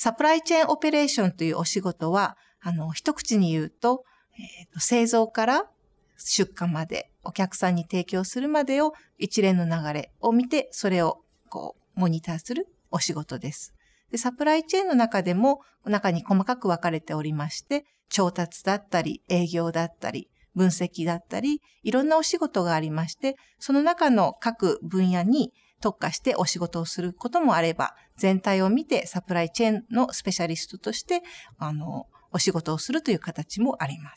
サプライチェーンオペレーションというお仕事は、あの、一口に言うと、えー、と製造から出荷まで、お客さんに提供するまでを一連の流れを見て、それをこう、モニターするお仕事です。で、サプライチェーンの中でも、中に細かく分かれておりまして、調達だったり、営業だったり、分析だったり、いろんなお仕事がありまして、その中の各分野に、特化してお仕事をすることもあれば、全体を見てサプライチェーンのスペシャリストとして、あの、お仕事をするという形もあります。